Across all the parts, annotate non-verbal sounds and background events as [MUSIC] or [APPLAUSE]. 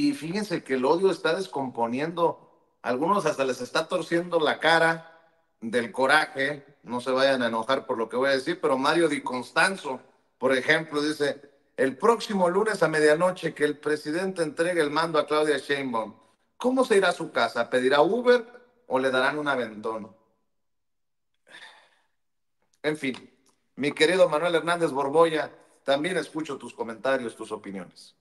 Y fíjense que el odio está descomponiendo, algunos hasta les está torciendo la cara del coraje, no se vayan a enojar por lo que voy a decir, pero Mario Di Constanzo, por ejemplo, dice, el próximo lunes a medianoche que el presidente entregue el mando a Claudia Sheinbaum, ¿cómo se irá a su casa? ¿Pedirá Uber o le darán un aventón? En fin, mi querido Manuel Hernández Borboya, también escucho tus comentarios, tus opiniones.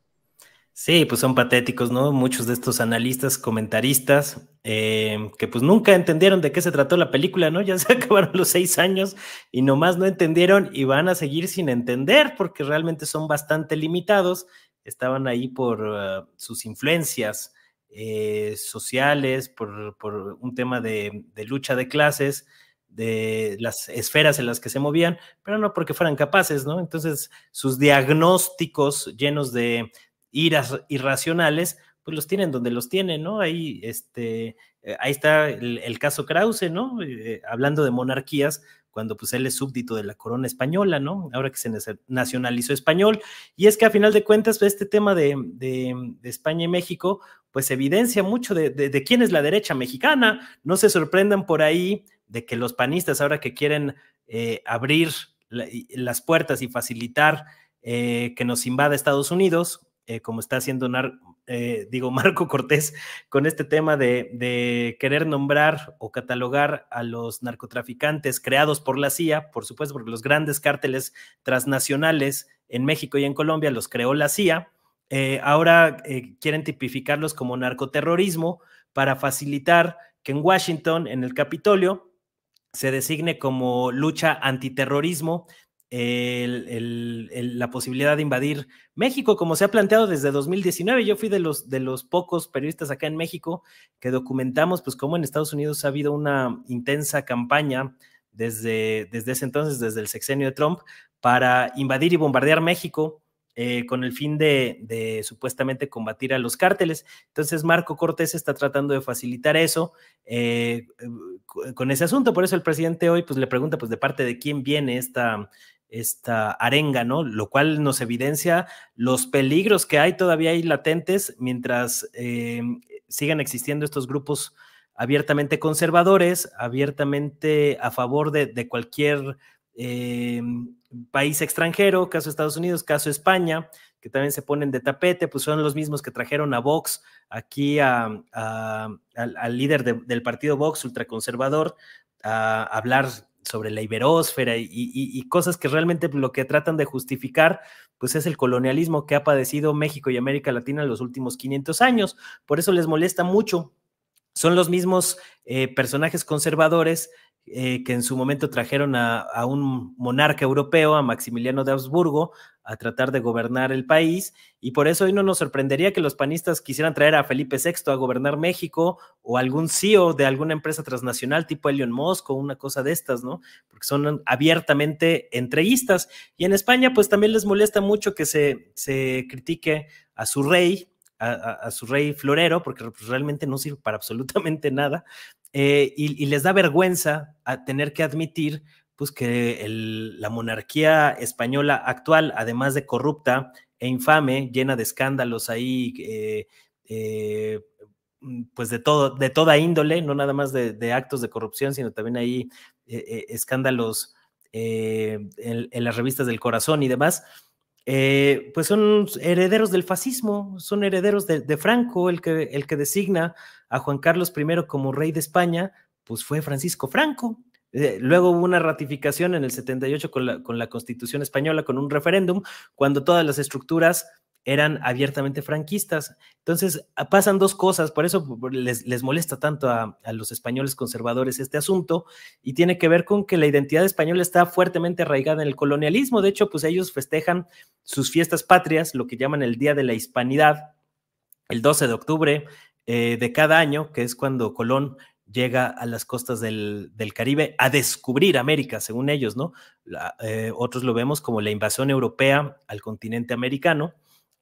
Sí, pues son patéticos, ¿no? Muchos de estos analistas, comentaristas, eh, que pues nunca entendieron de qué se trató la película, ¿no? [LAUGHS] Ya se acabaron los seis años y nomás no entendieron y van a seguir sin entender porque realmente son bastante limitados. Estaban ahí por eh, sus influencias eh, sociales, por, un tema de lucha de clases, de las esferas en las que se movían, pero no porque fueran capaces, ¿no? Entonces, sus diagnósticos llenos de irracionales, pues los tienen donde los tienen, ¿no? Ahí, este, eh, ahí está el, caso Krause, ¿no? Eh, hablando de monarquías, cuando pues él es súbdito de la corona española, ¿no? Ahora que se nacionalizó español. Y es que a final de cuentas, este tema de, España y México, pues evidencia mucho de, quién es la derecha mexicana. No se sorprendan por ahí de que los panistas, ahora que quieren eh, abrir las puertas y facilitar que nos invada Estados Unidos, eh, como está haciendo eh, digo, [LAUGHS] Marco Cortés con este tema de, querer nombrar o catalogar a los narcotraficantes creados por la CIA, por supuesto, porque los grandes cárteles transnacionales en México y en Colombia los creó la CIA. Eh, ahora quieren tipificarlos como narcoterrorismo para facilitar que en Washington, en el Capitolio, se designe como lucha antiterrorismo la posibilidad de invadir México, como se ha planteado desde 2019. Yo fui de los, de los pocos periodistas acá en México que documentamos, pues, cómo en Estados Unidos ha habido una intensa campaña desde, desde ese entonces, desde el sexenio de Trump, para invadir y bombardear México. Eh, con el fin de, supuestamente combatir a los cárteles. Entonces, Marco Cortés está tratando de facilitar eso eh, eh, con ese asunto. Por eso el presidente hoy pues, le pregunta, pues, de parte de quién viene esta, esta arenga, ¿no? Lo cual nos evidencia los peligros que hay todavía ahí latentes mientras eh, sigan existiendo estos grupos abiertamente conservadores, abiertamente a favor de, cualquier eh, país extranjero, caso Estados Unidos, caso España, que también se ponen de tapete, pues son los mismos que trajeron a Vox aquí al, líder del partido Vox, ultraconservador, a hablar sobre la iberósfera y, cosas que realmente lo que tratan de justificar, pues es el colonialismo que ha padecido México y América Latina en los últimos 500 años. Por eso les molesta mucho. Son los mismos eh, personajes conservadores eh, que en su momento trajeron a, un monarca europeo, a Maximiliano de Habsburgo, a tratar de gobernar el país. Y por eso hoy no nos sorprendería que los panistas quisieran traer a Felipe VI a gobernar México o algún CEO de alguna empresa transnacional tipo Elon Musk o una cosa de estas, ¿no? Porque son abiertamente entreguistas. Y en España, pues también les molesta mucho que se, se critique a su rey, a, su rey florero, porque pues, realmente no sirve para absolutamente nada, eh, y, les da vergüenza a tener que admitir pues que la monarquía española actual, además de corrupta e infame, llena de escándalos ahí, eh, eh, mm, pues de, todo, de toda índole, no nada más de, actos de corrupción, sino también ahí escándalos en, en, las revistas del corazón y demás, eh, pues son herederos del fascismo, son herederos de, Franco, el que, el que designa a Juan Carlos I como rey de España, pues fue Francisco Franco. Eh, luego hubo una ratificación en el 78 con la, con la Constitución española, con un referéndum, cuando todas las estructuras eran abiertamente franquistas. Entonces, ah, pasan dos cosas, por eso les, molesta tanto a, los españoles conservadores este asunto, y tiene que ver con que la identidad española está fuertemente arraigada en el colonialismo. De hecho, pues ellos festejan sus fiestas patrias, lo que llaman el Día de la Hispanidad, el 12 de octubre eh, de cada año, que es cuando Colón llega a las costas del, Caribe a descubrir América, según ellos, ¿no? Eh, otros lo vemos como la invasión europea al continente americano.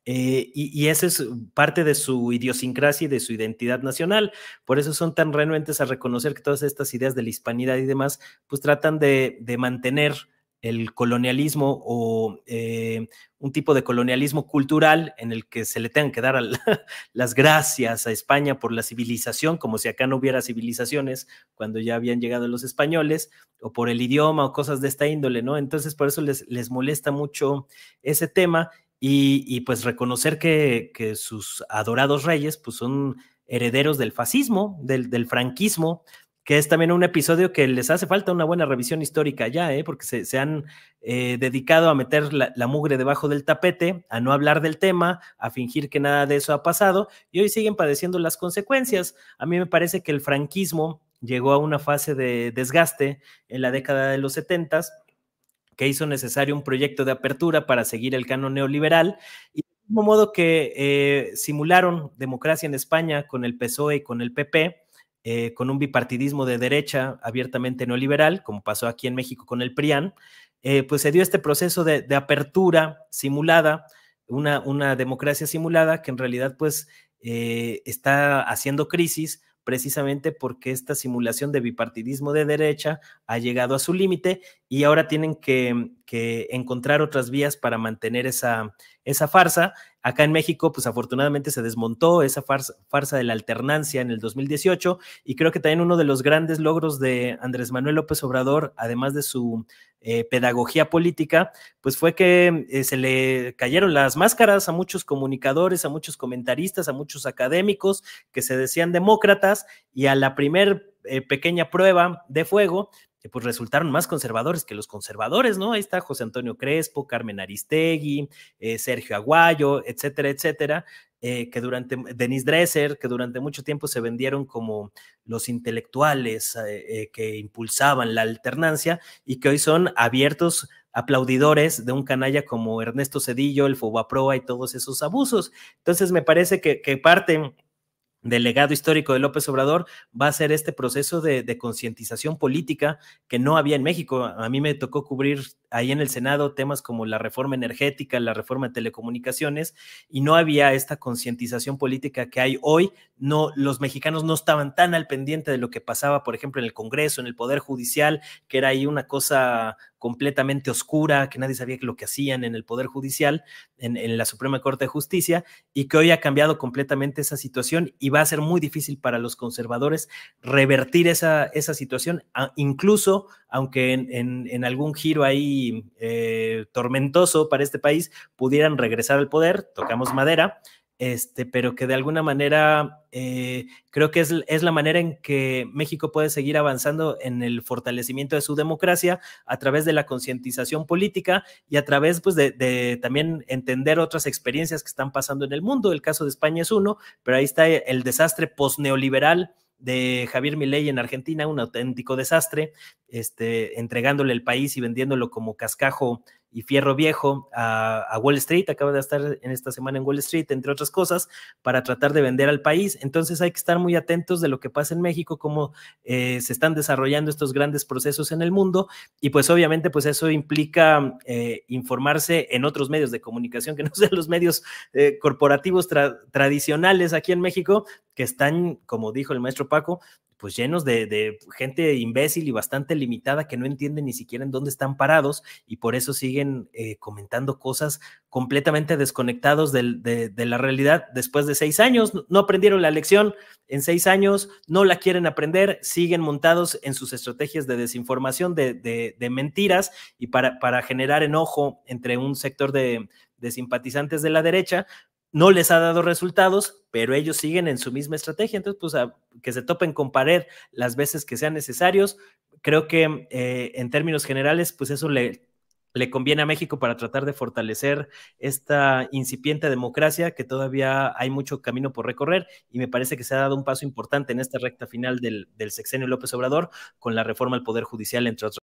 Eh, y, esa es parte de su idiosincrasia y de su identidad nacional. Por eso son tan renuentes a reconocer que todas estas ideas de la hispanidad y demás, pues tratan de, mantener el colonialismo o eh, un tipo de colonialismo cultural en el que se le tengan que dar [LAUGHS] las gracias a España por la civilización, como si acá no hubiera civilizaciones cuando ya habían llegado los españoles, o por el idioma o cosas de esta índole, ¿no? Entonces por eso les molesta mucho ese tema y, pues reconocer que, sus adorados reyes pues son herederos del fascismo, del, franquismo, que es también un episodio que les hace falta una buena revisión histórica ya, ¿eh? porque se, han eh, dedicado a meter la, mugre debajo del tapete, a no hablar del tema, a fingir que nada de eso ha pasado, y hoy siguen padeciendo las consecuencias. A mí me parece que el franquismo llegó a una fase de desgaste en la década de los setentas, que hizo necesario un proyecto de apertura para seguir el canon neoliberal y de mismo modo que eh, simularon democracia en España con el PSOE y con el PP, eh, con un bipartidismo de derecha abiertamente neoliberal, como pasó aquí en México con el PRIAN, eh, pues se dio este proceso de, apertura simulada, una, una, democracia simulada que en realidad pues está haciendo crisis precisamente porque esta simulación de bipartidismo de derecha ha llegado a su límite y ahora tienen que que encontrar otras vías para mantener esa, esa farsa. Acá en México, pues afortunadamente se desmontó esa farsa, farsa, de la alternancia en el 2018 y creo que también uno de los grandes logros de Andrés Manuel López Obrador, además de su eh, pedagogía política, pues fue que eh, se le cayeron las máscaras a muchos comunicadores, a muchos comentaristas, a muchos académicos que se decían demócratas y a la primer eh, pequeña prueba de fuego, pues resultaron más conservadores que los conservadores, ¿no? Ahí está José Antonio Crespo, Carmen Aristegui, eh, Sergio Aguayo, etcétera, etcétera, eh, que durante, Denis Dresser, que durante mucho tiempo se vendieron como los intelectuales eh, que impulsaban la alternancia y que hoy son abiertos aplaudidores de un canalla como Ernesto Cedillo, el Proa y todos esos abusos. Entonces me parece que, que del legado histórico de López Obrador va a ser este proceso de, de concientización política que no había en México. A mí me tocó cubrir ahí en el Senado temas como la reforma energética, la reforma de telecomunicaciones, y no había esta concientización política que hay hoy. No, los mexicanos no estaban tan al pendiente de lo que pasaba, por ejemplo, en el Congreso, en el Poder Judicial, que era ahí una cosa completamente oscura, que nadie sabía lo que hacían en el Poder Judicial, en, la Suprema Corte de Justicia, y que hoy ha cambiado completamente esa situación y va a ser muy difícil para los conservadores revertir esa, esa situación, incluso aunque en, algún giro ahí eh, tormentoso para este país pudieran regresar al poder, tocamos madera, este, pero que de alguna manera eh, creo que es, la manera en que México puede seguir avanzando en el fortalecimiento de su democracia a través de la concientización política y a través pues, de, de, también entender otras experiencias que están pasando en el mundo. El caso de España es uno, pero ahí está el desastre post-neoliberal de Javier Milei en Argentina, un auténtico desastre, este, entregándole el país y vendiéndolo como cascajo y Fierro Viejo a, Wall Street, acaba de estar en esta semana en Wall Street, entre otras cosas, para tratar de vender al país. Entonces hay que estar muy atentos de lo que pasa en México, cómo eh, se están desarrollando estos grandes procesos en el mundo y pues obviamente pues eso implica eh, informarse en otros medios de comunicación que no [LAUGHS] sean los medios eh, corporativos tradicionales aquí en México, que están, como dijo el maestro Paco, pues llenos de, gente imbécil y bastante limitada que no entiende ni siquiera en dónde están parados y por eso siguen eh, comentando cosas completamente desconectados de, la realidad después de seis años. No aprendieron la lección en seis años, no la quieren aprender, siguen montados en sus estrategias de desinformación, de, mentiras y para, generar enojo entre un sector de simpatizantes de la derecha, no les ha dado resultados, pero ellos siguen en su misma estrategia. Entonces, pues que se topen con pared las veces que sean necesarios. Creo que eh, en términos generales, pues eso le, le conviene a México para tratar de fortalecer esta incipiente democracia que todavía hay mucho camino por recorrer y me parece que se ha dado un paso importante en esta recta final del, del sexenio López Obrador con la reforma al Poder Judicial, entre otros.